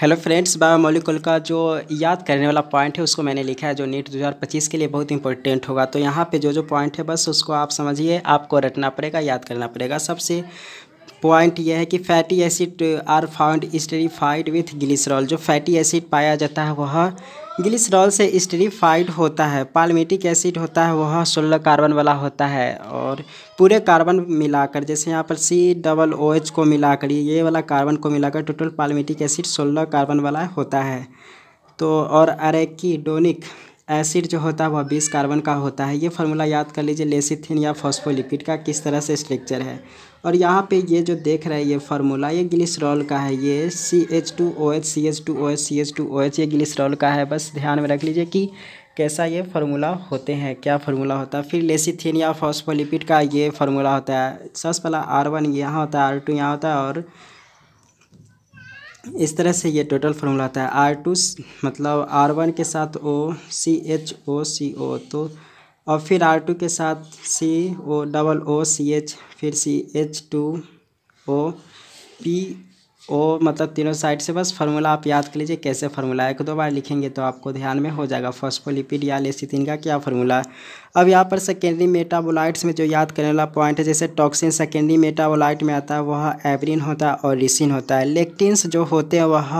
hello friends biomolecule का जो याद करने वाला पॉइंट है उसको मैंने लिखा है जो नीट 2025 के लिए बहुत इंपॉर्टेंट होगा तो यहाँ पे जो जो पॉइंट है बस उसको आप समझिए आपको रटना पड़ेगा याद करना पड़ेगा सबसे पॉइंट यह है कि fatty acid are found esterified with glycerol जो फैटी एसिड पाया जाता है वह ग्लिसरॉल से स्टेरीफाइड होता है पालमेटिक एसिड होता है वह सोलह कार्बन वाला होता है और पूरे कार्बन मिलाकर जैसे यहाँ पर सी डबल ओ एच को मिलाकर ये वाला कार्बन को मिलाकर टोटल पालमेटिक एसिड सोलह कार्बन वाला होता है तो और डोनिक एसिड जो होता है वह बीस कार्बन का होता है ये फार्मूला याद कर लीजिए लेसिथिन या फॉस्फोलिपिड का किस तरह से स्ट्रक्चर है और यहाँ पे ये जो देख रहे हैं ये फार्मूला ये ग्लिसरॉल का है ये C H two O H C H two O H C H two O H ये ग्लिसरॉल का है बस ध्यान में रख लीजिए कि कैसा ये फार्मूला होते हैं क्या फार्मूला होता है फिर लेसिथिन या फॉस्फोलिपिड का ये फार्मूला होता है सबसे पहला आर वन यहाँ होता है आर टू यहाँ होता है और इस तरह से ये टोटल फॉर्मूला आता है आर टू मतलब आर वन के साथ ओ सी एच ओ सी ओ तो और फिर आर टू के साथ सी O double O C H फिर C H two O P O मतलब तीनों साइड से बस फार्मूला आप याद कर लीजिए कैसे फार्मूला एक दो बार लिखेंगे तो आपको ध्यान में हो जाएगा फॉस्फोलिपिड या लेसिथिन का क्या फार्मूला है अब यहाँ पर सेकेंडरी मेटाबोलाइट्स में जो याद करने वाला पॉइंट है जैसे टॉक्सिन सेकेंडरी मेटाबोलाइट में आता है वह एवरिन होता है और रिसिन होता है लेक्टिन्स जो होते हैं वह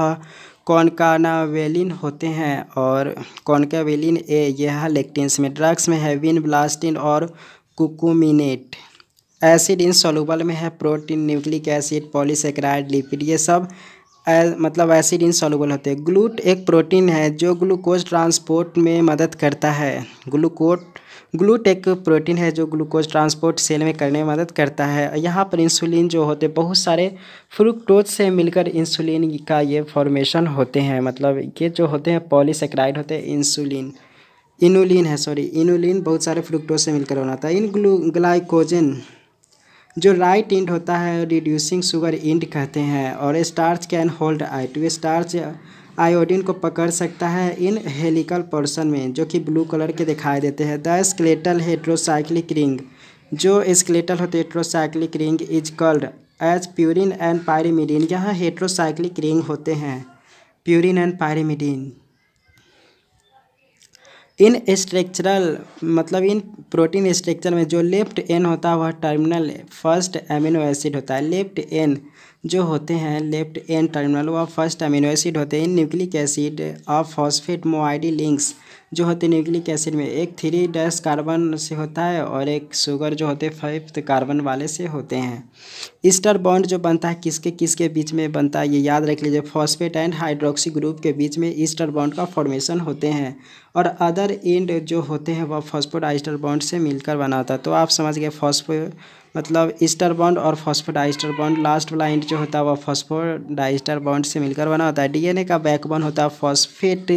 कॉनकानावेलिन होते हैं और कॉनकावेलिन ए यह लेक्टिन्स में ड्रग्स में है विन ब्लास्टिन और कुकुमिनेट एसिड इन सोलूबल में है protein nucleic acid polysaccharide lipid ये सब ए, मतलब एसिड इन सोलूबल होते हैं ग्लूट एक प्रोटीन है जो ग्लूकोज ट्रांसपोर्ट में मदद करता है ग्लूकोट ग्लूट एक प्रोटीन है जो ग्लूकोज ट्रांसपोर्ट सेल में करने में मदद करता है यहाँ पर इंसुलिन जो होते बहुत सारे फ्रुक्टोज से मिलकर इंसुलिन का ये फॉर्मेशन होते हैं मतलब ये जो होते हैं पॉलीसेक्राइड होते हैं इंसुलिन इनुलिन है सॉरी इनुलिन बहुत सारे फ्रुक्टोज से मिलकर बनाता है इन ग्लू ग्लाइकोजन जो राइट इंड होता है रिड्यूसिंग शुगर इंड कहते हैं और starch can hold I two starch iodine को पकड़ सकता है इन हेलिकल पोर्शन में जो कि ब्लू कलर के दिखाई देते हैं द स्केलेटल हेट्रोसाइक्लिक रिंग जो स्केलेटल होते heterocyclic ring is called as purine and pyrimidine यहाँ हेट्रोसाइक्लिक रिंग होते हैं purine and pyrimidine in structural मतलब इन प्रोटीन स्ट्रक्चर में जो लेफ्ट एन होता है वह टर्मिनल फर्स्ट एमिनो एसिड होता है लेफ्ट एन जो होते हैं लेफ्ट एन टर्मिनल वह फर्स्ट एमिनो एसिड होते हैं इन न्यूक्लिक एसिड और फॉस्फेट मोआईडी लिंक्स जो होते न्यूक्लिक एसिड में एक थ्री डैश कार्बन से होता है और एक शुगर जो होते फिफ्थ कार्बन वाले से होते हैं ईस्टर बॉन्ड जो बनता है किसके किसके बीच में बनता है ये याद रख लीजिए फॉस्फेट एंड हाइड्रोक्सी ग्रुप के बीच में ईस्टर बॉन्ड का फॉर्मेशन होते हैं और अदर एंड जो होते हैं वह फॉस्फोट बॉन्ड से मिलकर बना होता है तो आप समझ गए फॉस्फो मतलब ईस्टर बॉन्ड और फॉस्फोडाइस्टर बॉन्ड लास्ट वाला एंड जो होता है वह फॉस्फोडाइस्टर बॉन्ड से मिलकर बना होता है डीएनए का बैकबोन होता है फॉस्फेट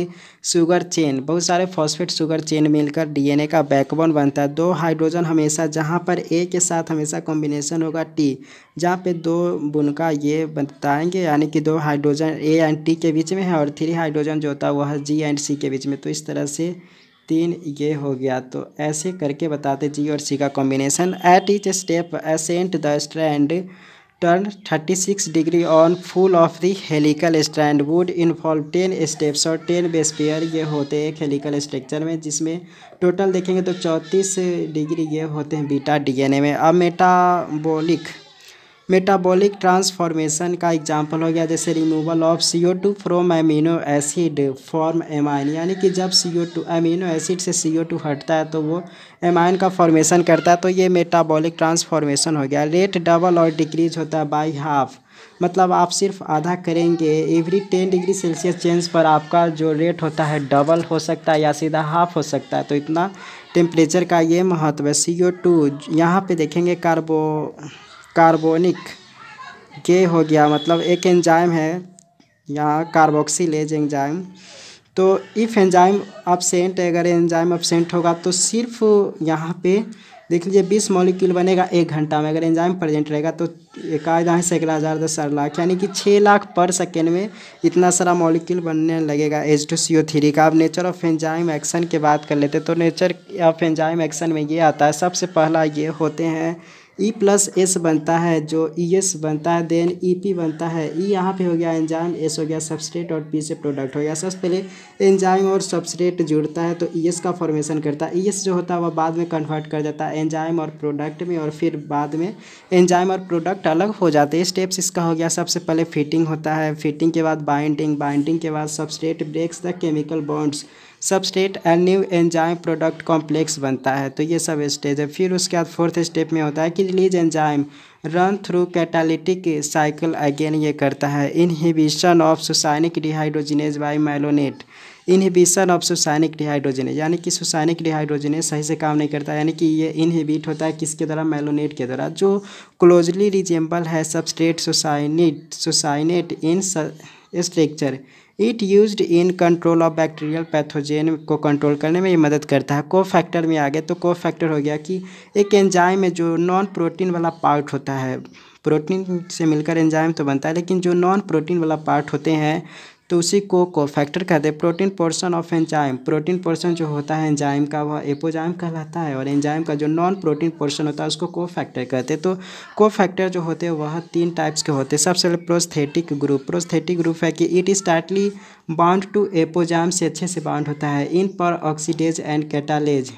शुगर चेन बहुत सारे फॉस्फेट शुगर चेन मिलकर डीएनए का बैकबोन बनता है दो हाइड्रोजन हमेशा जहाँ पर ए के साथ हमेशा कॉम्बिनेशन होगा टी जहाँ पे दो बुनका ये बताएंगे यानी कि दो हाइड्रोजन ए एंड टी के बीच में है और थ्री हाइड्रोजन जो होता है वह जी एंड सी के बीच में तो इस तरह से तीन ये हो गया तो ऐसे करके बताते जी और सी का combination at each step ascent the strand turn six degree on full of the helical strand would involve ten steps और टेन बेस्पेयर ये होते हैं एक हेलिकल स्ट्रक्चर में जिसमें टोटल देखेंगे तो चौंतीस डिग्री ये होते हैं बीटा डीएनए में अब मेटाबोलिक मेटाबॉलिक ट्रांसफॉर्मेशन का एग्जाम्पल हो गया जैसे removal of C O two from amino acid form amine यानी कि जब C O two amino acid से सी ओ टू हटता है तो वो एमाइन का फॉर्मेशन करता है तो ये मेटाबॉलिक ट्रांसफॉर्मेशन हो गया रेट डबल और डिक्रीज होता है बाई हाफ मतलब आप सिर्फ आधा करेंगे every ten degree Celsius change पर आपका जो रेट होता है डबल हो सकता है या सीधा हाफ हो सकता है तो इतना टेम्परेचर का ये महत्व है सी ओ टू यहाँ पर देखेंगे कार्बो कार्बोनिक ये हो गया मतलब एक एंजाइम है यहाँ कार्बोक्सीलेज एंजाइम तो इफ़ एंजाइम अपसेंट अगर एंजाइम अपसेंट होगा तो सिर्फ यहाँ पे देख लीजिए बीस मॉलिक्यूल बनेगा एक घंटा में अगर एंजाइम प्रेजेंट रहेगा तो एकाध है सैकड़ा हज़ार दस हज़ार लाख यानी कि छः लाख पर सेकेंड में इतना सारा मॉलिक्यूल बनने लगेगा H two C O three का अब नेचर ऑफ एंजाइम एक्शन की बात कर लेते तो नेचर ऑफ एंजाइम एक्शन में ये आता है सबसे पहला ये होते हैं ई प्लस एस बनता है जो ई e एस बनता है देन ई पी बनता है ई e यहाँ पे हो गया एंजाइम एस हो गया सबस्ट्रेट और पी से प्रोडक्ट हो गया सबसे पहले एंजाइम और सबस्ट्रेट जुड़ता है तो ई e एस का फॉर्मेशन करता है ई एस जो होता है वह बाद में कन्वर्ट कर जाता है एंजाइम और प्रोडक्ट में और फिर बाद में एंजाइम और प्रोडक्ट अलग हो जाते हैं स्टेप्स इसका हो गया सबसे पहले फिटिंग होता है फिटिंग के बाद बाइंडिंग बाइंडिंग के बाद substrate breaks the chemical bonds substrate and new enzyme product complex बनता है तो ये सब स्टेज है फिर उसके बाद फोर्थ स्टेप में होता है कि release enzyme run through catalytic cycle again ये करता है inhibition of succinic dehydrogenase by malonate inhibition of succinic dehydrogenase यानी कि सुसाइनिक डिहाइड्रोजिनेज सही से काम नहीं करता यानी कि ये इनहिबिट होता है किसके द्वारा मेलोनेट के द्वारा जो क्लोजली रिजेंबल है substrate succinate succinate in structure it used in control of bacterial pathogen को कंट्रोल करने में ये मदद करता है को फैक्टर में आ गया तो को फैक्टर हो गया कि एक एंजाइम है जो नॉन प्रोटीन वाला पार्ट होता है प्रोटीन से मिलकर एंजाइम तो बनता है लेकिन जो नॉन प्रोटीन वाला पार्ट होते हैं तो उसी को को फैक्टर कहते हैं protein portion of enzyme protein portion जो होता है एंजाइम का वह एपोजाइम कहलाता है और एंजाइम का जो नॉन प्रोटीन पोर्शन होता है उसको को फैक्टर कहते हैं तो को फैक्टर जो होते हैं वह तीन टाइप्स के होते हैं सबसे पहले प्रोस्थेटिक ग्रुप प्रोस्थेटिक ग्रुप है कि it is tightly bound to apoenzyme से अच्छे से बाउंड होता है in peroxidase and catalase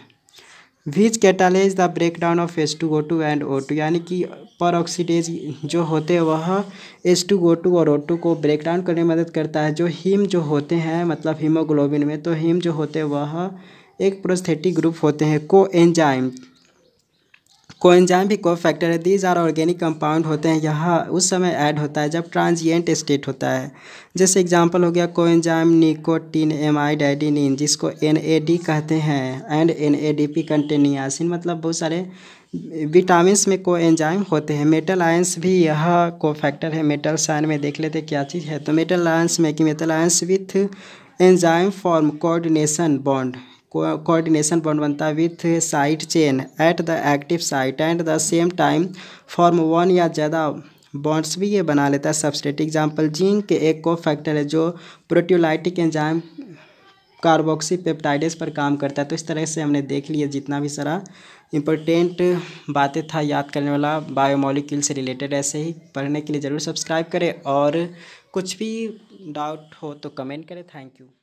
which catalase the break down of S two O two and O two यानी कि पर ऑक्सीडेज जो होते हैं वह एस टू ओ टू और ओ टू को ब्रेक डाउन करने में मदद करता है जो हीम जो होते हैं मतलब हीमोग्लोबिन में तो हीम जो होते हैं वह एक प्रोस्थेटिक ग्रुप होते हैं को एंजाइम कोएंजाइम भी को फैक्टर है दीज आर ऑर्गेनिक कंपाउंड होते हैं यह उस समय ऐड होता है जब ट्रांजिएंट स्टेट होता है जैसे एग्जाम्पल हो गया कोएंजाइम निकोटीन आई एडिनिन जिसको एन ए डी कहते हैं and N A D P contain niacin मतलब बहुत सारे विटामिन में को एंजाइम होते हैं मेटल आयंस भी यह को फैक्टर है मेटल साइन में देख लेते क्या चीज़ है तो मेटल आयंस में कि metal ions with enzyme form coordination bond coordination bond बनता है with side chain at the active site and the same time form one या ज़्यादा बॉन्ड्स भी ये बना लेता है सबस्टेट एग्जाम्पल जिंक एक को फैक्टर है जो प्रोट्योलाइटिक एंजाइम कार्बोक्सी पेप्टाइडेस पर काम करता है तो इस तरह से हमने देख लिया जितना भी सारा इम्पोर्टेंट बातें था याद करने वाला बायोमोलिक्यूल से रिलेटेड ऐसे ही पढ़ने के लिए ज़रूर सब्सक्राइब करें और कुछ भी डाउट हो तो कमेंट करें थैंक यू